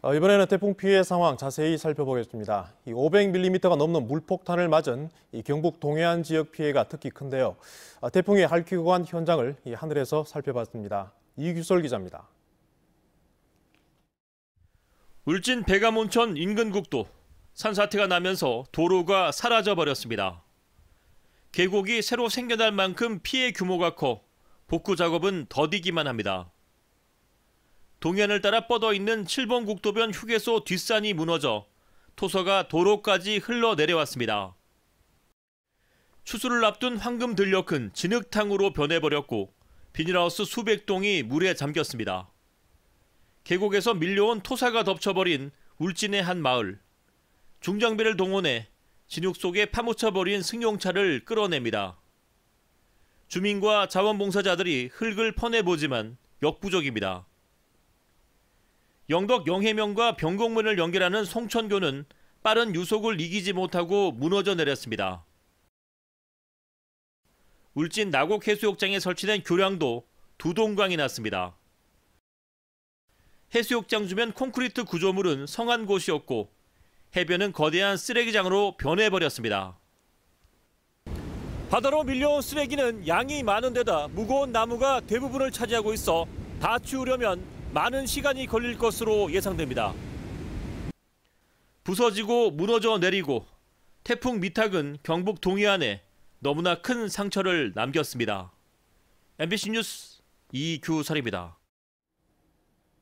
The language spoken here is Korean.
어, 이번에는 태풍 피해 상황 자세히 살펴보겠습니다. 500mm가 넘는 물폭탄을 맞은 경북 동해안 지역 피해가 특히 큰데요. 어, 태풍이 할퀴고간 현장을 하늘에서 살펴봤습니다. 이규솔 기자입니다. 울진 백암온천 인근 국도 산사태가 나면서 도로가 사라져 버렸습니다. 계곡이 새로 생겨날 만큼 피해 규모가 커 복구 작업은 더디기만 합니다. 동해안을 따라 뻗어 있는 7번 국도변 휴게소 뒷산이 무너져 토서가 도로까지 흘러 내려왔습니다. 추수를 앞둔 황금 들녘은 진흙탕으로 변해버렸고 비닐하우스 수백 동이 물에 잠겼습니다. 계곡에서 밀려온 토사가 덮쳐버린 울진의 한 마을. 중장비를 동원해 진흙 속에 파묻혀버린 승용차를 끌어냅니다. 주민과 자원봉사자들이 흙을 퍼내보지만 역부족입니다. 영덕 영해면과 병곡문을 연결하는 송천교는 빠른 유속을 이기지 못하고 무너져 내렸습니다. 울진 나곡해수욕장에 설치된 교량도 두 동강이 났습니다. 해수욕장 주변 콘크리트 구조물은 성한 곳이었고 해변은 거대한 쓰레기장으로 변해버렸습니다. 바다로 밀려온 쓰레기는 양이 많은 데다 무거운 나무가 대부분을 차지하고 있어 다 치우려면 많은 시간이 걸릴 것으로 예상됩니다. 부서지고 무너져 내리고 태풍 미탁은 경북 동해안에 너무나 큰 상처를 남겼습니다. MBC 뉴스 이규설입니다.